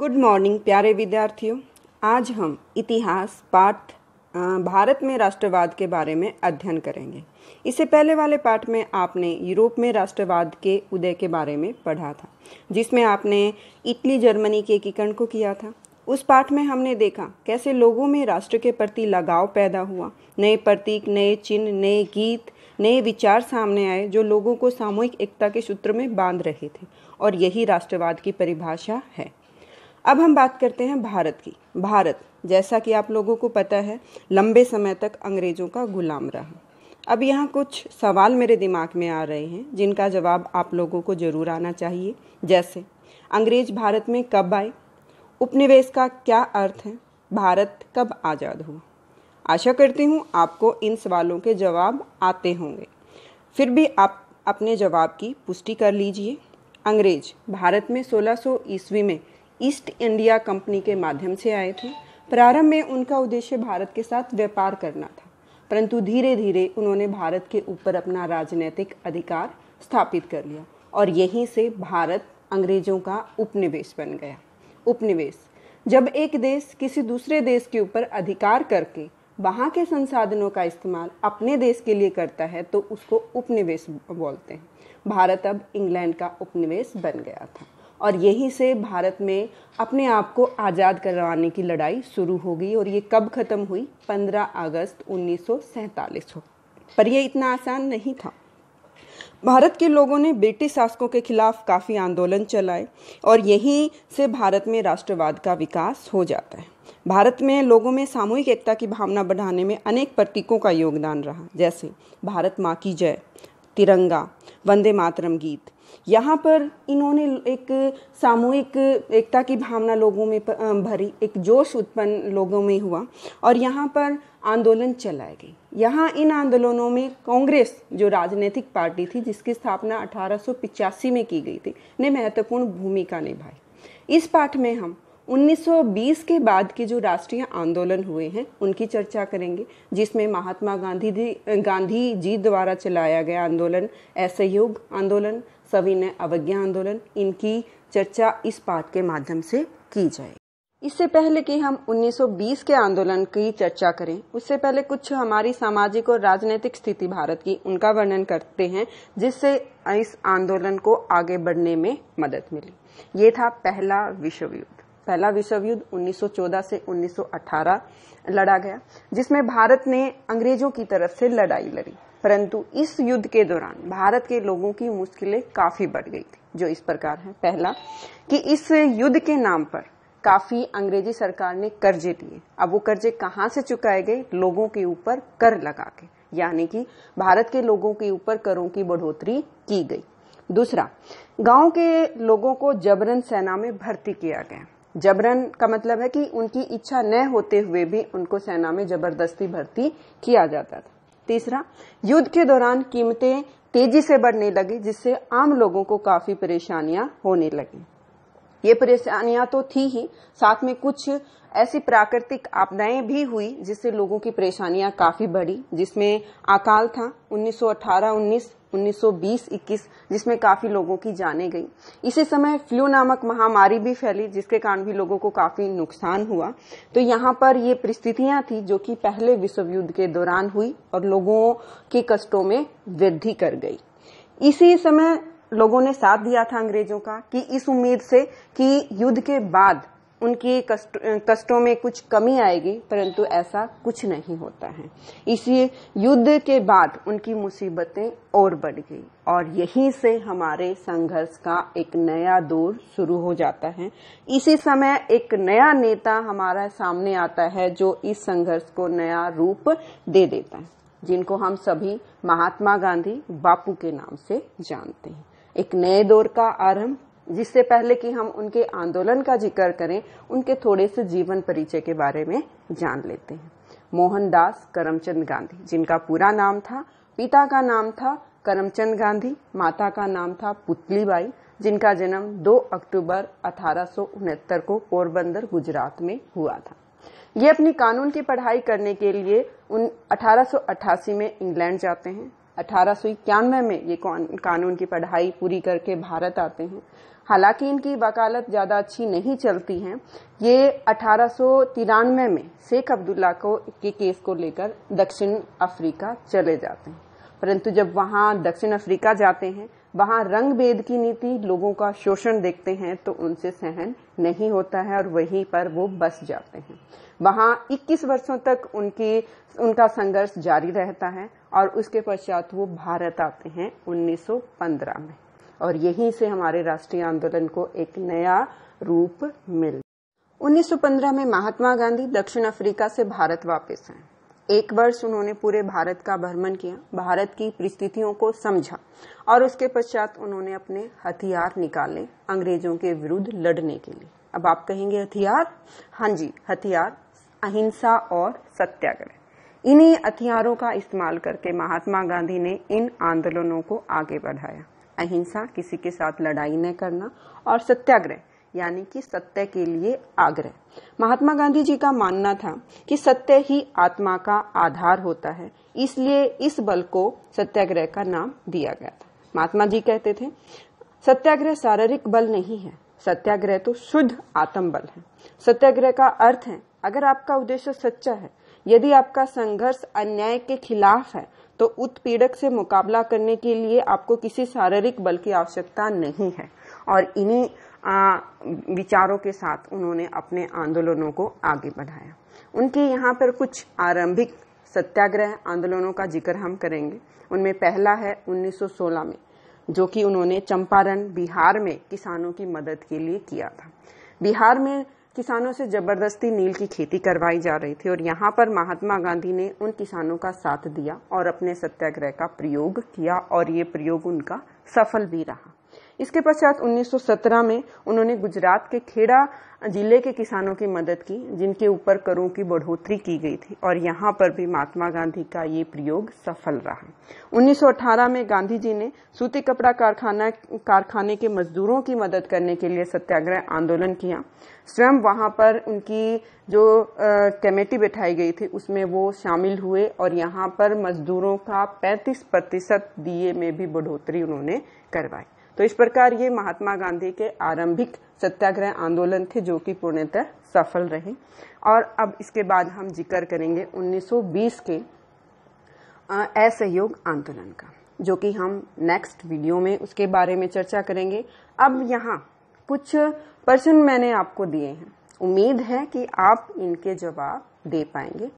good morning प्यारे विद्यार्थियों आज हम इतिहास पाठ भारत में राष्ट्रवाद के बारे में अध्ययन करेंगे इससे पहले वाले पाठ में आपने यूरोप में राष्ट्रवाद के उदय के बारे में पढ़ा था जिसमें आपने इटली जर्मनी के एकीकरण को किया था उस पाठ में हमने देखा कैसे लोगों में राष्ट्र के प्रति लगाव पैदा हुआ नए प्रतीक नए चिन्ह नए गीत नए विचार सामने आए जो लोगों को सामूहिक एकता के सूत्र में बांध रहे थे और यही राष्ट्रवाद की परिभाषा है अब हम बात करते हैं भारत की भारत जैसा कि आप लोगों को पता है लंबे समय तक अंग्रेज़ों का गुलाम रहा अब यहाँ कुछ सवाल मेरे दिमाग में आ रहे हैं जिनका जवाब आप लोगों को ज़रूर आना चाहिए जैसे अंग्रेज भारत में कब आए उपनिवेश का क्या अर्थ है भारत कब आज़ाद हुआ आशा करती हूँ आपको इन सवालों के जवाब आते होंगे फिर भी आप अपने जवाब की पुष्टि कर लीजिए अंग्रेज भारत में 1600 ईस्वी में ईस्ट इंडिया कंपनी के माध्यम से आए थे प्रारंभ में उनका उद्देश्य भारत के साथ व्यापार करना था परंतु धीरे धीरे उन्होंने भारत के ऊपर अपना राजनैतिक अधिकार स्थापित कर लिया और यहीं से भारत अंग्रेजों का उपनिवेश बन गया उपनिवेश जब एक देश किसी दूसरे देश के ऊपर अधिकार करके वहाँ के संसाधनों का इस्तेमाल अपने देश के लिए करता है तो उसको उपनिवेश बोलते हैं भारत अब इंग्लैंड का उपनिवेश बन गया था और यहीं से भारत में अपने आप को आज़ाद करवाने की लड़ाई शुरू हो गई और ये कब ख़त्म हुई 15 अगस्त उन्नीस को पर यह इतना आसान नहीं था भारत के लोगों ने ब्रिटिश शासकों के खिलाफ काफ़ी आंदोलन चलाए और यहीं से भारत में राष्ट्रवाद का विकास हो जाता है भारत में लोगों में सामूहिक एकता की भावना बढ़ाने में अनेक प्रतीकों का योगदान रहा जैसे भारत माँ की जय तिरंगा वंदे मातरम गीत यहाँ पर इन्होंने एक सामूहिक एकता की भावना लोगों में भरी एक जोश उत्पन्न लोगों में हुआ और यहाँ पर आंदोलन चलाए गए यहाँ इन आंदोलनों में कांग्रेस जो राजनीतिक पार्टी थी जिसकी स्थापना अठारह में की गई थी ने महत्वपूर्ण भूमिका निभाई इस पाठ में हम 1920 के बाद के जो राष्ट्रीय आंदोलन हुए हैं उनकी चर्चा करेंगे जिसमें महात्मा गांधी गांधी जी द्वारा चलाया गया आंदोलन असहयोग आंदोलन सविनय अवज्ञा आंदोलन इनकी चर्चा इस पाठ के माध्यम से की जाए इससे पहले कि हम 1920 के आंदोलन की चर्चा करें उससे पहले कुछ हमारी सामाजिक और राजनीतिक स्थिति भारत की उनका वर्णन करते हैं जिससे इस आंदोलन को आगे बढ़ने में मदद मिली ये था पहला विश्व युद्ध पहला विश्व युद्ध 1914 से 1918 लड़ा गया जिसमें भारत ने अंग्रेजों की तरफ से लड़ाई लड़ी परंतु इस युद्ध के दौरान भारत के लोगों की मुश्किलें काफी बढ़ गई थी जो इस प्रकार है पहला कि इस युद्ध के नाम पर काफी अंग्रेजी सरकार ने कर्जे लिए अब वो कर्जे कहाँ से चुकाए गए लोगों के ऊपर कर लगा के यानी कि भारत के लोगों के ऊपर करों की बढ़ोतरी की गई दूसरा गांव के लोगों को जबरन सेना में भर्ती किया गया जबरन का मतलब है कि उनकी इच्छा न होते हुए भी उनको सेना में जबरदस्ती भर्ती किया जाता था तीसरा युद्ध के दौरान कीमतें तेजी से बढ़ने लगी जिससे आम लोगों को काफी परेशानियां होने लगी ये परेशानियां तो थी ही साथ में कुछ ऐसी प्राकृतिक आपदाएं भी हुई जिससे लोगों की परेशानियां काफी बढ़ी जिसमें अकाल था 1918-19 1920-21 जिसमें काफी लोगों की जाने गई इसी समय फ्लू नामक महामारी भी फैली जिसके कारण भी लोगों को काफी नुकसान हुआ तो यहाँ पर ये परिस्थितियां थी जो कि पहले विश्व युद्ध के दौरान हुई और लोगों के कष्टों में वृद्धि कर गई इसी समय लोगों ने साथ दिया था अंग्रेजों का कि इस उम्मीद से कि युद्ध के बाद उनके कष्ट कष्टों में कुछ कमी आएगी परंतु ऐसा कुछ नहीं होता है इसी युद्ध के बाद उनकी मुसीबतें और बढ़ गई और यहीं से हमारे संघर्ष का एक नया दौर शुरू हो जाता है इसी समय एक नया नेता हमारा सामने आता है जो इस संघर्ष को नया रूप दे देता है जिनको हम सभी महात्मा गांधी बापू के नाम से जानते हैं एक नए दौर का आरंभ जिससे पहले कि हम उनके आंदोलन का जिक्र करें उनके थोड़े से जीवन परिचय के बारे में जान लेते हैं मोहनदास करमचंद गांधी जिनका पूरा नाम था पिता का नाम था करमचंद गांधी माता का नाम था पुतलीबाई जिनका जन्म 2 अक्टूबर अठारह को पोरबंदर गुजरात में हुआ था ये अपनी कानून की पढ़ाई करने के लिए उन 1888 में इंग्लैंड जाते हैं अठारह में ये कानून की पढ़ाई पूरी करके भारत आते हैं हालांकि इनकी वकालत ज़्यादा अच्छी नहीं चलती है ये अठारह में शेख अब्दुल्ला को के केस को लेकर दक्षिण अफ्रीका चले जाते हैं परंतु जब वहां दक्षिण अफ्रीका जाते हैं वहां रंग भेद की नीति लोगों का शोषण देखते हैं तो उनसे सहन नहीं होता है और वहीं पर वो बस जाते हैं वहां 21 वर्षों तक उनकी उनका संघर्ष जारी रहता है और उसके पश्चात वो भारत आते हैं 1915 में और यहीं से हमारे राष्ट्रीय आंदोलन को एक नया रूप मिल 1915 में महात्मा गांधी दक्षिण अफ्रीका से भारत वापस आए एक वर्ष उन्होंने पूरे भारत का भ्रमण किया भारत की परिस्थितियों को समझा और उसके पश्चात उन्होंने अपने हथियार निकाले अंग्रेजों के विरुद्ध लड़ने के लिए अब आप कहेंगे हथियार हाँ जी हथियार अहिंसा और सत्याग्रह इन्हीं हथियारों का इस्तेमाल करके महात्मा गांधी ने इन आंदोलनों को आगे बढ़ाया अहिंसा किसी के साथ लड़ाई न करना और सत्याग्रह यानी कि सत्य के लिए आग्रह महात्मा गांधी जी का मानना था कि सत्य ही आत्मा का आधार होता है इसलिए इस बल को सत्याग्रह का नाम दिया गया था महात्मा जी कहते थे सत्याग्रह शारीरिक बल नहीं है सत्याग्रह तो शुद्ध आत्म बल है सत्याग्रह का अर्थ है अगर आपका उद्देश्य सच्चा है यदि आपका संघर्ष अन्याय के खिलाफ है तो उत्पीड़क से मुकाबला करने के लिए आपको किसी शारीरिक बल की आवश्यकता नहीं है और इन्हीं विचारों के साथ उन्होंने अपने आंदोलनों को आगे बढ़ाया उनके यहाँ पर कुछ आरंभिक सत्याग्रह आंदोलनों का जिक्र हम करेंगे उनमें पहला है 1916 में जो कि उन्होंने चंपारण बिहार में किसानों की मदद के लिए किया था बिहार में किसानों से जबरदस्ती नील की खेती करवाई जा रही थी और यहाँ पर महात्मा गांधी ने उन किसानों का साथ दिया और अपने सत्याग्रह का प्रयोग किया और ये प्रयोग उनका सफल भी रहा इसके पश्चात 1917 में उन्होंने गुजरात के खेड़ा जिले के किसानों की मदद की जिनके ऊपर करों की बढ़ोतरी की गई थी और यहाँ पर भी महात्मा गांधी का ये प्रयोग सफल रहा 1918 में गांधी जी ने सूती कपड़ा कारखाना कारखाने के मजदूरों की मदद करने के लिए सत्याग्रह आंदोलन किया स्वयं वहाँ पर उनकी जो कमेटी बैठाई गई थी उसमें वो शामिल हुए और यहाँ पर मजदूरों का पैंतीस प्रतिशत दिए में भी बढ़ोतरी उन्होंने करवाई तो इस प्रकार ये महात्मा गांधी के आरंभिक सत्याग्रह आंदोलन थे जो कि पूर्णतः सफल रहे और अब इसके बाद हम जिक्र करेंगे 1920 के असहयोग आंदोलन का जो कि हम नेक्स्ट वीडियो में उसके बारे में चर्चा करेंगे अब यहाँ कुछ प्रश्न मैंने आपको दिए हैं उम्मीद है कि आप इनके जवाब दे पाएंगे